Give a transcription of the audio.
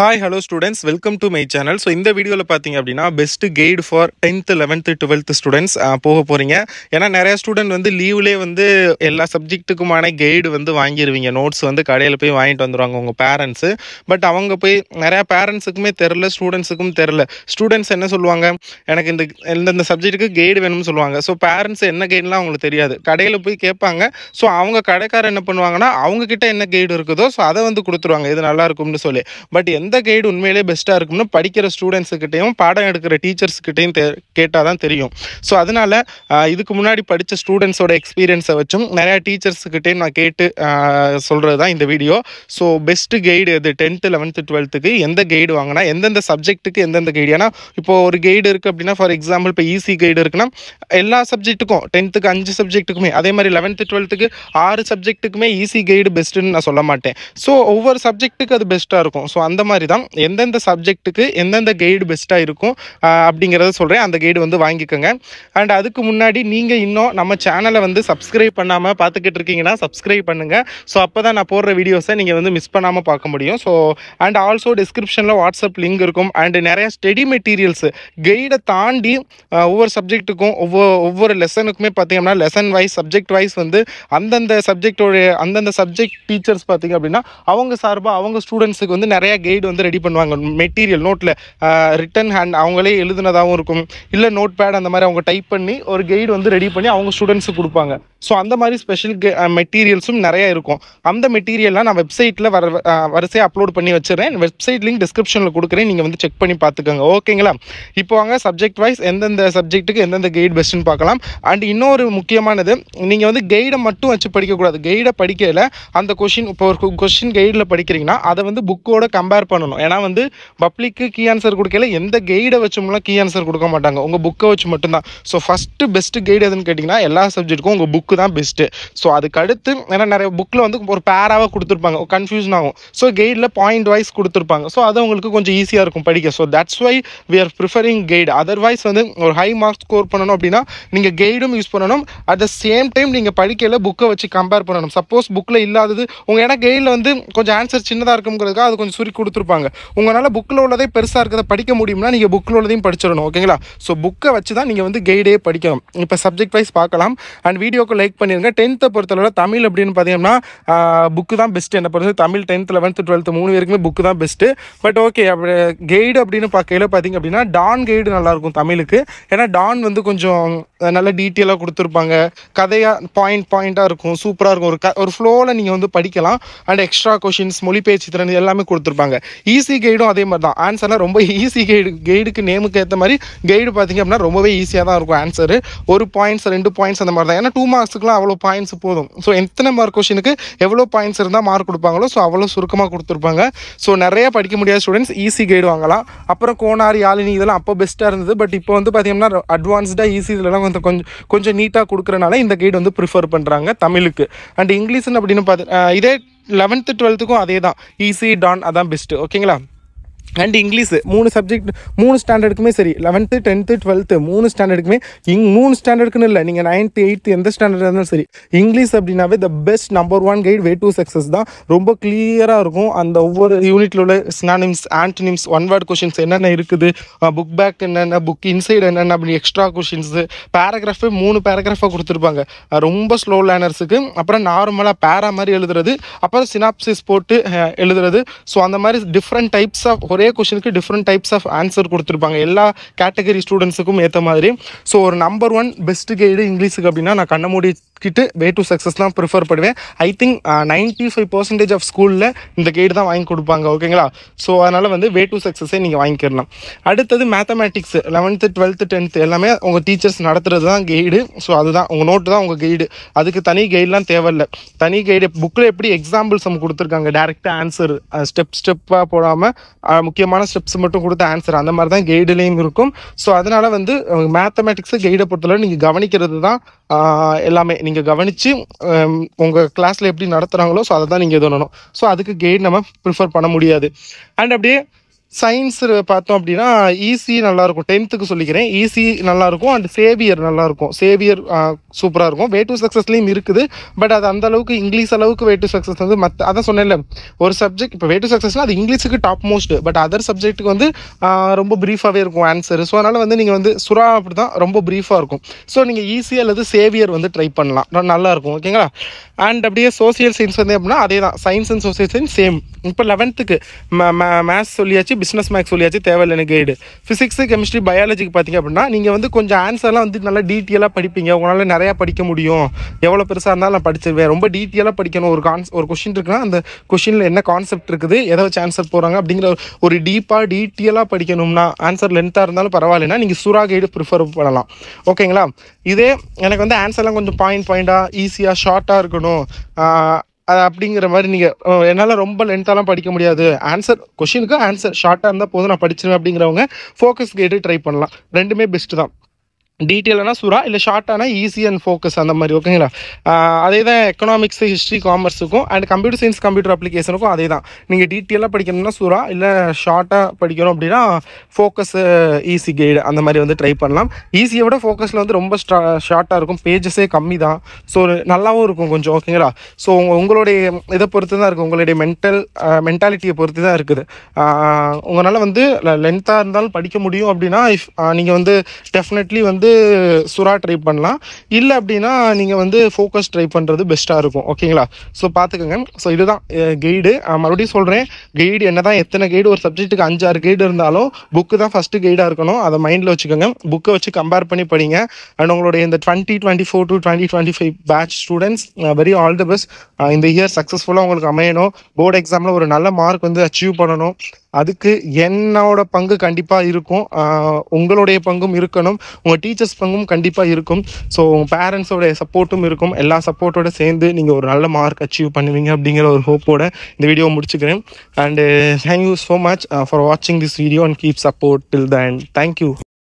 hi hello students welcome to my channel so இந்த வீடியோவில் பார்த்தீங்க அப்படின்னா best guide for tenth eleventh twelfth students போக போகிறீங்க ஏன்னா நிறையா ஸ்டூடெண்ட் வந்து லீவ்லே வந்து எல்லா சப்ஜெக்ட்டுக்குமான கைடு வந்து வாங்கிடுவீங்க நோட்ஸ் வந்து கடையில் போய் வாங்கிட்டு வந்துடுவாங்க உங்கள் பேரண்ட்ஸு பட் அவங்க போய் நிறையா பேரண்ட்ஸுக்குமே தெரில ஸ்டூடெண்ட்ஸுக்கும் தெரில ஸ்டூடெண்ட்ஸ் என்ன சொல்லுவாங்க எனக்கு இந்த எந்தெந்த சப்ஜெக்ட்டுக்கு கைடு வேணும்னு சொல்லுவாங்க ஸோ பேரண்ட்ஸ் என்ன கைடுலாம் அவங்களுக்கு தெரியாது கடையில் போய் கேட்பாங்க ஸோ அவங்க கடைக்காரர் என்ன பண்ணுவாங்கன்னா அவங்கக்கிட்ட என்ன கைடு இருக்குதோ ஸோ அதை வந்து கொடுத்துருவாங்க இது நல்லாயிருக்கும்னு சொல்லி பட் எந்த எந்த கைடு உண்மையிலே பெஸ்ட்டாக இருக்கும்னு படிக்கிற ஸ்டூடெண்ட்ஸுக்கிட்டையும் பாடம் எடுக்கிற டீச்சர்ஸ்கிட்டையும் தெ கேட்டால் தான் தெரியும் ஸோ அதனால் இதுக்கு முன்னாடி படித்த ஸ்டூடெண்ட்ஸோட எக்ஸ்பீரியன்ஸை வச்சும் நிறையா டீச்சர்ஸுக்கிட்டையும் நான் கேட்டு சொல்கிறது தான் இந்த வீடியோ ஸோ பெஸ்ட்டு கைடு எது டென்த்து லெவன்த்து டுவெல்த்துக்கு எந்த கைடு வாங்கினா எந்தெந்த சப்ஜெக்ட்டுக்கு எந்தெந்த கைடு ஏன்னா இப்போது ஒரு கைடு இருக்குது அப்படின்னா ஃபார் எக்ஸாம்பிள் இப்போ ஈஸி கைடு இருக்குன்னா எல்லா சப்ஜெக்ட்டுக்கும் டென்த்துக்கு அஞ்சு சப்ஜெக்ட்டுக்குமே அதே மாதிரி லெவன்த்து டுவெல்த்துக்கு ஆறு சப்ஜெக்ட்டுக்குமே ஈஸி கைடு பெஸ்ட்டுன்னு நான் சொல்ல மாட்டேன் ஸோ ஒவ்வொரு சப்ஜெக்ட்டுக்கு அது பெஸ்ட்டாக இருக்கும் ஸோ அந்த மாதிரி மாதிரி தான் எந்தெந்த சப்ஜெக்ட்டுக்கு எந்தெந்த கைடு பெஸ்ட்டாக இருக்கும் அப்படிங்கிறத சொல்கிறேன் அந்த கைடு வந்து வாங்கிக்கோங்க அண்ட் அதுக்கு முன்னாடி நீங்கள் இன்னும் நம்ம சேனலை வந்து சப்ஸ்கிரைப் பண்ணாமல் பார்த்துக்கிட்டு இருக்கீங்கன்னா சப்ஸ்கிரைப் பண்ணுங்கள் ஸோ அப்போ தான் நான் போடுற வீடியோஸை நீங்கள் வந்து மிஸ் பண்ணாமல் பார்க்க முடியும் ஸோ அண்ட் ஆல்சோ டிஸ்கிரிப்ஷனில் வாட்ஸ்அப் லிங்க் இருக்கும் அண்ட் நிறைய ஸ்டடி மெட்டீரியல்ஸு கைடை தாண்டி ஒவ்வொரு சப்ஜெக்ட்டுக்கும் ஒவ்வொரு ஒவ்வொரு லெசனுக்குமே பார்த்தீங்கன்னா லெசன் வைஸ் சப்ஜெக்ட் வைஸ் வந்து அந்தந்த சப்ஜெக்டோடைய அந்தந்த சப்ஜெக்ட் டீச்சர்ஸ் பார்த்தீங்க அப்படின்னா அவங்க சார்பாக அவங்க ஸ்டூடெண்ட்ஸுக்கு வந்து நிறையா கைடு கைடு வந்து ரெடி பண்ணுவாங்க மெட்டீரியல் நோட்டில் ரிட்டன் ஹேண்ட் அவங்களே எழுதுனதாகவும் இருக்கும் இல்லை நோட் பேட் அந்த மாதிரி அவங்க டைப் பண்ணி ஒரு கைடு வந்து ரெடி பண்ணி அவங்க ஸ்டூடெண்ட்ஸுக்கு கொடுப்பாங்க ஸோ அந்த மாதிரி ஸ்பெஷல் மெட்டீரியல்ஸும் நிறையா இருக்கும் அந்த மெட்டீரியல்லாம் நான் வெப்சைட்டில் வர uh, வரிசையாக அப்லோட் பண்ணி வச்சுறேன் வெப்சைட் லிங்க் டிஸ்கிரிப்ஷனில் கொடுக்குறேன் நீங்கள் வந்து செக் பண்ணி பார்த்துக்கோங்க ஓகேங்களா இப்போ வாங்க சப்ஜெக்ட் வைஸ் எந்தெந்த சப்ஜெக்ட்டுக்கு எந்தெந்த கைடு பெஸ்ட்டுன்னு பார்க்கலாம் அண்ட் இன்னொரு முக்கியமானது நீங்கள் வந்து கைடை மட்டும் வச்சு படிக்கக்கூடாது கைடை படிக்கல அந்த கொஷின் இப்போ ஒரு கொஷின் கைடில் படிக்கிறீங்கன்னா அதை வந்து புக்கோட கம்பேர் பண்ணணும் ஏன்னா வந்து பப்ளிக்கு கீ ஆன்சர் கொடுக்கல எந்த கைடை வச்சும்லாம் கீ ஆன்சர் கொடுக்க மாட்டாங்க உங்கள் புக்கை வச்சு மட்டும்தான் ஸோ ஃபஸ்ட்டு பெஸ்ட்டு கைடு எதுன்னு கேட்டிங்கன்னா எல்லா சப்ஜெக்ட்டுக்கும் உங்கள் புக் புக்கு தான் பெஸ்ட்டு ஸோ அதுக்கடுத்து ஏன்னா நிறைய புக்கில் வந்து ஒரு பேராவாக கொடுத்துருப்பாங்க கன்ஃபியூஷன் ஆகும் ஸோ கைடில் பாயிண்ட் வைஸ் கொடுத்துருப்பாங்க ஸோ அது உங்களுக்கு கொஞ்சம் ஈஸியாக இருக்கும் படிக்க so that's why we are preferring guide otherwise வந்து ஒரு ஹை மார்க் ஸ்கோர் பண்ணணும் அப்படின்னா நீங்கள் கைடும் யூஸ் பண்ணணும் அட் த சேம் டைம் நீங்கள் படிக்கையில் புக்கை வச்சு கம்பேர் பண்ணணும் சப்போஸ் புக்கில் இல்லாதது உங்கள் ஏன்னா கைடில் வந்து கொஞ்சம் ஆன்சர் சின்னதாக இருக்குங்கிறதுக்காக அது கொஞ்சம் சுருக்கி கொடுத்துருப்பாங்க உங்களால் புக்கில் உள்ளதே பெருசாக இருக்கிறத படிக்க முடியும்னா நீங்கள் புக்கில் உள்ளதையும் படிச்சிடணும் ஓகேங்களா ஸோ புக்கை வச்சு தான் நீங்கள் வந்து கைடே படிக்கணும் இப்போ சப்ஜெக்ட் வைஸ் பார்க்கலாம் அண்ட் வீடியோக்கள் லைக் பண்ணிருங்க டென்த்தை பொறுத்தளவில் தமிழ் அப்படின்னு பார்த்தீங்கன்னா புக்கு தான் பெஸ்ட்டு என்ன பொறுத்த தமிழ் டென்த் லெவன்த்து டுவெல்த் மூணு பேருக்குமே புக்கு தான் பெஸ்ட்டு பட் ஓகே அப்படி கைடு அப்படின்னு பார்க்கையில் பார்த்தீங்க அப்படின்னா டான் கைடு நல்லாயிருக்கும் தமிழுக்கு ஏன்னா டான் வந்து கொஞ்சம் நல்ல டீட்டெயிலாக கொடுத்துருப்பாங்க கதையாக பாயிண்ட் பாயிண்ட்டாக இருக்கும் சூப்பராக இருக்கும் ஒரு க ஒரு ஃப்ளோவில் நீங்கள் வந்து படிக்கலாம் அண்ட் எக்ஸ்ட்ரா கொஷின்ஸ் மொழிபெயர்ச்சி திறன் எல்லாமே கொடுத்துருப்பாங்க ஈஸி கைடும் அதே மாதிரி தான் ஆன்சர்லாம் ரொம்ப ஈஸி கைடு கைடுக்கு நேமுக்கு ஏற்ற மாதிரி கைடு பார்த்திங்க அப்படின்னா ரொம்பவே ஈஸியாக தான் இருக்கும் ஆன்சரு ஒரு பாயிண்ட்ஸ் ரெண்டு பாயிண்ட்ஸ் அந்த மாதிரி தான் ஏன்னா டூ மார்க்ஸ் மார்க்ஸுக்குலாம் அவ்வளோ பாயிண்ட்ஸ் போதும் ஸோ எத்தனை மார்க் கொஷினுக்கு எவ்வளோ பாயிண்ட்ஸ் இருந்தால் மார்க் கொடுப்பாங்களோ ஸோ அவ்வளோ சுருக்கமாக கொடுத்துருப்பாங்க ஸோ நிறைய படிக்க முடியாத ஸ்டூடெண்ட்ஸ் ஈஸி கைடு வாங்கலாம் அப்புறம் கோனார் யாழினி இதெல்லாம் அப்போ பெஸ்ட்டாக இருந்தது பட் இப்போ வந்து பார்த்தீங்கன்னா அட்வான்ஸ்டாக ஈஸி இதெல்லாம் கொஞ்சம் கொஞ்சம் கொஞ்சம் நீட்டாக கொடுக்குறனால இந்த கைடு வந்து ப்ரிஃபர் பண்ணுறாங்க தமிழுக்கு அண்ட் இங்கிலீஷ்னு அப்படின்னு பார்த்து இதே லெவன்த்து டுவெல்த்துக்கும் அதே தான் ஈஸி டான் அதான் பெஸ்ட்டு ஓகேங்களா அண்ட் இங்கிலீஷு மூணு சப்ஜெக்ட் மூணு ஸ்டாண்டர்டுக்குமே சரி லெவன்த்து டென்த்து டுவெல்த்து மூணு ஸ்டாண்டர்டுக்குமே இங் மூணு ஸ்டாண்டர்டுக்குன்னு இல்லை நீங்கள் நைன்த்து எயித்து எந்த ஸ்டாண்டர்டாக இருந்தாலும் சரி இங்கிலீஷ் அப்படின்னாவே the best number one guide way to success தான் ரொம்ப கிளியராக இருக்கும் அந்த ஒவ்வொரு யூனிட்டில் உள்ள synonyms antonyms one word questions என்னென்ன இருக்குது புக் பேக் என்னென்ன புக் இன்சைடு என்னென்ன அப்படி எக்ஸ்ட்ரா கொஷின்ஸு பேராகிராஃபே மூணு பேராகிராஃபாக கொடுத்துருப்பாங்க ரொம்ப ஸ்லோ லேனர்ஸுக்கு அப்புறம் நார்மலாக பேரா மாதிரி எழுதுறது அப்புறம் சினாப்சிஸ் போட்டு எழுதுறது ஸோ அந்த மாதிரி டிஃப்ரெண்ட் டைப்ஸ் ஆஃப் ஒரே கொஷனுக்கு டிஃப்ரெண்ட் டைப்ஸ் ஆஃப் ஆன்சர் கொடுத்துருப்பாங்க எல்லா கேட்டகரி ஸ்டூடெண்ட்ஸுக்கும் ஏற்ற மாதிரி ஸோ ஒரு நம்பர் ஒன் பெஸ்ட் கைடு இங்கிலீஷுக்கு அப்படின்னா நான் கண்ணமூடி கிட்டு வே டு சக்ஸஸ் தான் ப்ரிஃபர் பண்ணுவேன் I think ninety five percentage of ஸ்கூலில் இந்த கேட் தான் வாங்கி கொடுப்பாங்க ஓகேங்களா ஸோ அதனால் வந்து வே டு சக்ஸஸே நீங்கள் வாங்கிக்கிடலாம் அடுத்தது மேத்தமேட்டிக்ஸ் லெவன்த்து டுவெல்த்து டென்த்து எல்லாமே உங்கள் டீச்சர்ஸ் நடத்துகிறது தான் கைடு ஸோ அதுதான் உங்கள் நோட்டு தான் உங்கள் கைடு அதுக்கு தனி கைடெலாம் தேவையில்லை தனி கைடு புக்கில் எப்படி எக்ஸாம்பிள்ஸ் நம்ம கொடுத்துருக்காங்க டேரெக்டாக ஆன்சர் ஸ்டெப் ஸ்டெப்பாக போடாமல் முக்கியமான ஸ்டெப்ஸ் மட்டும் கொடுத்த ஆன்சர் அந்த மாதிரி தான் கைடுலேயும் இருக்கும் ஸோ அதனால் வந்து மேத்தமேட்டிக்ஸை கைடை பொறுத்தளவு நீங்கள் கவனிக்கிறது தான் எல்லாமே நீங்கள் கவனித்து உங்கள் கிளாஸில் எப்படி நடத்துகிறாங்களோ ஸோ அதை தான் நீங்கள் இது பண்ணணும் ஸோ அதுக்கு கெய்ட் நம்ம ப்ரிஃபர் பண்ண முடியாது அண்ட் அப்படியே சயின்ஸ் பார்த்தோம் அப்படின்னா ஈஸி e நல்லாயிருக்கும் டென்த்துக்கு சொல்லிக்கிறேன் ஈஸி e நல்லாயிருக்கும் அண்ட் சேவியர் நல்லாயிருக்கும் சேவியர் சூப்பராக இருக்கும் வே டு சக்ஸஸ்லேயும் இருக்குது பட் அது அந்த அளவுக்கு இங்கிலீஷ் அளவுக்கு வே டு சக்ஸஸ் வந்து மற்ற அதான் சொன்னேன்ல ஒரு சப்ஜெக்ட் இப்போ வே டு சக்ஸஸ்னால் அது இங்கிலீஷுக்கு டாப் மோஸ்ட் பட் அதர் சப்ஜெக்ட்டுக்கு வந்து ரொம்ப ப்ரீஃபாகவே இருக்கும் ஆன்சர் ஸோ அதனால் வந்து நீங்கள் வந்து சுறா அப்படி தான் ரொம்ப ப்ரீஃபாக இருக்கும் ஸோ நீங்கள் ஈஸி e அல்லது சேவியர் வந்து ட்ரை பண்ணலாம் நல்லாயிருக்கும் ஓகேங்களா அண்ட் அப்படியே சோசியல் சயின்ஸ் வந்து அப்படின்னா அதே தான் science and social science same இப்போ லெவன்த்துக்கு மேத்ஸ் சொல்லியாச்சு பிஸ்னஸ் மேக்ஸ் சொல்லியாச்சு தேவையில்லைன்னு கைடு ஃபிசிக்ஸு கெமிஸ்ட்ரி பயாலஜிக்கு பார்த்தீங்க அப்படின்னா நீங்கள் வந்து கொஞ்சம் ஆன்சர்லாம் வந்து நல்லா டீட்டெயிலாக படிப்பீங்க உங்களால் நிறையா படிக்க முடியும் எவ்வளோ பெருசாக இருந்தாலும் நான் படிச்சிருவேன் ரொம்ப டீட்டெயிலாக படிக்கணும் ஒரு கான்ஸ் ஒரு கொஷின் இருக்குன்னா அந்த கொஷினில் என்ன கான்செப்ட் இருக்குது எதை வச்சு ஆன்சர் போகிறாங்க அப்படிங்கிற ஒரு டீப்பாக டீட்டெயிலாக படிக்கணும்னா ஆன்சர் லென்த்தாக இருந்தாலும் பரவாயில்லைனா நீங்கள் சுறா கைடு ப்ரிஃபர் பண்ணலாம் ஓகேங்களா இதே எனக்கு வந்து ஆன்சர்லாம் கொஞ்சம் பாயிண்ட் பாயிண்டாக ஈஸியாக ஷார்ட்டாக இருக்கணும் அது அப்படிங்கிற மாதிரி நீங்கள் என்னால் ரொம்ப லென்த்தாலாம் படிக்க முடியாது ஆன்சர் கொஷினுக்கு ஆன்சர் ஷார்ட்டாக இருந்தால் போதும் நான் படிச்சிருவேன் அப்படிங்கிறவங்க ஃபோக்கஸ் கேட்டு ட்ரை பண்ணலாம் ரெண்டுமே பெஸ்ட்டு தான் டீட்டெயிலான சுறா இல்லை ஷார்ட்டானா ஈஸி அண்ட் ஃபோக்கஸ் அந்த மாதிரி ஓகேங்களா அதே தான் எக்கனாமிக்ஸ் ஹிஸ்ட்ரி காமர்ஸுக்கும் அண்ட் கம்ப்யூட்டர் சயின்ஸ் கம்ப்யூட்டர் அப்ளிகேஷனுக்கும் அதே தான் நீங்கள் டீட்டெயிலாக படிக்கணும்னா சுறா இல்லை ஷார்ட்டாக படிக்கணும் அப்படின்னா ஃபோக்கஸ் ஈஸி கைடு அந்த மாதிரி வந்து ட்ரை பண்ணலாம் ஈஸியை விட ஃபோக்கஸில் வந்து ரொம்ப ஸ்டா ஷார்ட்டாக இருக்கும் பேஜஸே கம்மி தான் ஸோ நல்லாவும் இருக்கும் கொஞ்சம் ஓகேங்களா ஸோ உங்களுடைய இதை பொறுத்து தான் இருக்குது உங்களுடைய மென்டல் மென்டாலிட்டியை பொறுத்து தான் இருக்குது உங்களால் வந்து லென்த்தாக இருந்தாலும் படிக்க முடியும் அப்படின்னா இஃப் நீங்கள் வந்து டெஃபினெட்லி வந்து சுறா ட்ரை பண்ணலாம் இல்லை அப்படின்னா நீங்கள் வந்து ஃபோக்கஸ் ட்ரை பண்ணுறது பெஸ்ட்டாக இருக்கும் ஓகேங்களா ஸோ பார்த்துக்கோங்க ஸோ இதுதான் கைடு மறுபடியும் சொல்கிறேன் கைடு என்ன தான் எத்தனை கைடு ஒரு சப்ஜெக்ட்டுக்கு அஞ்சாறு கைடு இருந்தாலும் புக்கு தான் ஃபஸ்ட்டு கைடாக இருக்கணும் அதை மைண்டில் வச்சுக்கோங்க புக்கை வச்சு கம்பேர் பண்ணி படிங்க அண்ட் உங்களுடைய இந்த twenty twenty four to twenty twenty five batch students very all the best இந்த இயர் சக்ஸஸ்ஃபுல்லாக உங்களுக்கு அமையணும் போர்டு எக்ஸாமில் ஒரு நல்ல மார்க் வந்து அச்சீவ் பண்ணணும் அதுக்கு என்னோட பங்கு கண்டிப்பாக இருக்கும் உங்களுடைய பங்கும் இருக்கணும் உங்கள் டீச்சர் டீச்சர்ஸ் பங்கும் கண்டிப்பாக இருக்கும் ஸோ உங்கள் பேரண்ட்ஸோடைய சப்போர்ட்டும் இருக்கும் எல்லா சப்போர்ட்டோட சேர்ந்து நீங்கள் ஒரு நல்ல மார்க் அச்சீவ் பண்ணுவீங்க அப்படிங்கிற ஒரு ஹோப்போட இந்த வீடியோ முடிச்சுக்கிறேன் and thank you so much for வாட்சிங் this video and keep support till thank you